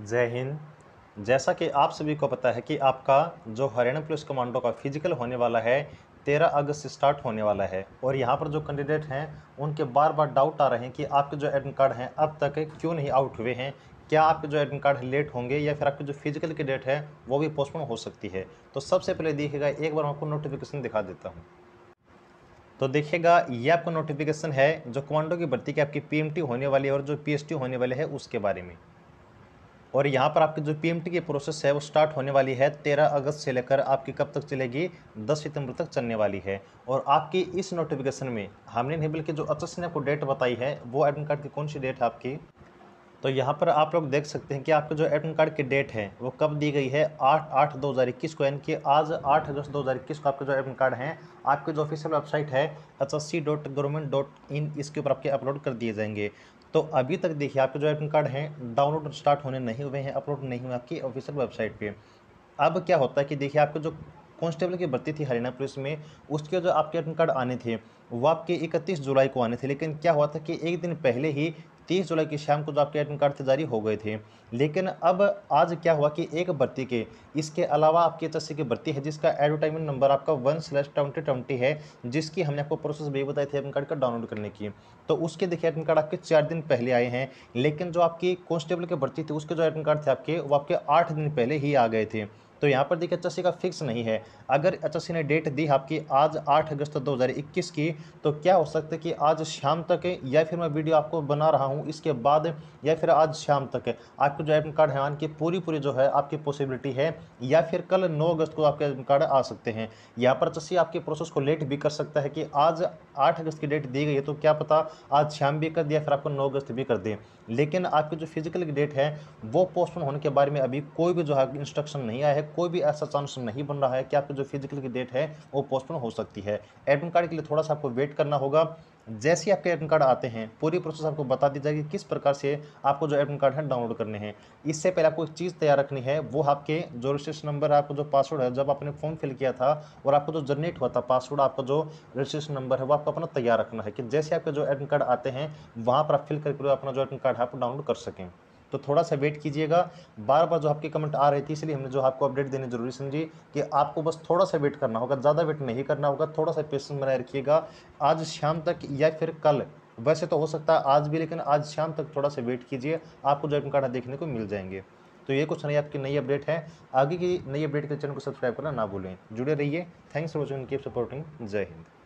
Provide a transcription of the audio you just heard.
जय हिंद जैसा कि आप सभी को पता है कि आपका जो हरियाणा पुलिस कमांडो का फिजिकल होने वाला है तेरह अगस्त से स्टार्ट होने वाला है और यहाँ पर जो कैंडिडेट हैं उनके बार बार डाउट आ रहे हैं कि आपके जो एडमिट कार्ड हैं अब तक क्यों नहीं आउट हुए हैं क्या आपके जो एडमिट कार्ड लेट होंगे या फिर आपके जो फिजिकल की डेट है वो भी पोस्टपोन हो सकती है तो सबसे पहले देखिएगा एक बार आपको नोटिफिकेशन दिखा देता हूँ तो देखिएगा ये आपका नोटिफिकेशन है जो कमांडो की भर्ती की आपकी पीएमटी होने वाली है और जो पीएसटी होने वाले हैं उसके बारे में और यहाँ पर आपकी जो पीएमटी की प्रोसेस है वो स्टार्ट होने वाली है तेरह अगस्त से लेकर आपकी कब तक चलेगी दस सितंबर तक चलने वाली है और आपकी इस नोटिफिकेशन में हमने नहीं बल्कि जो अच्छा ने आपको डेट बताई है वो एडमिट कार्ड की कौन सी डेट है आपकी तो यहाँ पर आप लोग देख सकते हैं कि आपके जो एडमिट कार्ड की डेट है वो कब दी गई है आठ आठ दो हज़ार इक्कीस को यानी कि आज आठ अगस्त दो हज़ार इक्कीस को आपके जो एडमिट कार्ड हैं आपके जो ऑफिशियल वेबसाइट है H S C dot government dot in इसके ऊपर आपके अपलोड कर दिए जाएंगे तो अभी तक देखिए आपके जो एडमिट कार्ड हैं डाउनलोड स्टार्ट होने नहीं हुए हैं अपलोड नहीं हुए आपकी ऑफिशियल वेबसाइट पे अब क्या होता है कि देखिए आपके जो कॉन्स्टेबल की भर्ती थी हरियाणा पुलिस में उसके जो आपके एडमिट कार्ड आने थे वो आपके इकतीस जुलाई को आने थे लेकिन क्या हुआ था कि एक दिन पहले ही तीस जुलाई की शाम को जो आपके एडमिट कार्ड थे जारी हो गए थे लेकिन अब आज क्या हुआ कि एक भर्ती के इसके अलावा आपकी एच की भर्ती है जिसका एडवर्टाइजमेंट नंबर आपका वन स्लैश ट्वेंटी ट्वेंटी है जिसकी हमने आपको प्रोसेस भी बताई थी एडमिट कार्ड का डाउनलोड करने की तो उसके देखिए एडमिट कार्ड आपके चार दिन पहले आए हैं लेकिन जो आपकी कॉन्स्टेबल की भर्ती थी उसके जो एडमिट कार्ड थे आपके वो आपके आठ दिन पहले ही आ गए थे तो यहाँ पर देखिए एच का फिक्स नहीं है अगर एच ने डेट दी आपकी आज आठ अगस्त 2021 की तो क्या हो सकता है कि आज शाम तक या फिर मैं वीडियो आपको बना रहा हूँ इसके बाद या फिर आज शाम तक आपको जो एडमिट कार्ड हैवान की पूरी पूरी जो है आपकी पॉसिबिलिटी है या फिर कल नौ अगस्त को आपके एडमिट कार्ड आ सकते हैं यहाँ पर एच आपके प्रोसेस को लेट भी कर सकता है कि आज आठ अगस्त की डेट दी गई है तो क्या पता आज शाम भी कर दिया फिर आपको नौ अगस्त भी कर दें लेकिन आपकी जो फिजिकल की डेट है वो पोस्टपोन होने के बारे में अभी कोई भी जो है इंस्ट्रक्शन नहीं आया है कोई भी ऐसा चांस नहीं बन रहा है कि आपकी जो फिजिकल की डेट है वो पोस्टपोन हो सकती है एडमिट कार्ड के लिए थोड़ा सा आपको वेट करना होगा जैसे ही आपके एडमिट कार्ड आते हैं पूरी प्रोसेस आपको बता दी जाएगी किस प्रकार से आपको जो एडमिट कार्ड है डाउनलोड करने हैं इससे पहले आपको एक चीज़ तैयार रखनी है वो आपके जो रजिस्ट्रेशन नंबर है आपको जो पासवर्ड है जब आपने फॉर्म फिल किया था और आपको जो जनरेट हुआ था पासवर्ड आपका जो रजिस्ट्रेशन नंबर है वो आपको अपना तैयार रखना है कि जैसे आपके जो एडमिट कार्ड आते हैं वहाँ पर आप फिल करके अपना जो एडमिट कार्ड है आप डाउनलोड कर सकें तो थोड़ा सा वेट कीजिएगा बार बार जो आपकी कमेंट आ रही थी इसलिए हमने जो आपको अपडेट देने जरूरी समझी कि आपको बस थोड़ा सा वेट करना होगा ज़्यादा वेट नहीं करना होगा थोड़ा सा पेशेंस बनाए रखिएगा आज शाम तक या फिर कल वैसे तो हो सकता है आज भी लेकिन आज शाम तक थोड़ा सा वेट कीजिए आपको जो कार्ड देखने को मिल जाएंगे तो ये कुछ नहीं आपकी नई अपडेट है आगे की नई अपडेट के चैनल को सब्सक्राइब करना ना भूलें जुड़े रहिए thanks for watching keep supporting जय हिंद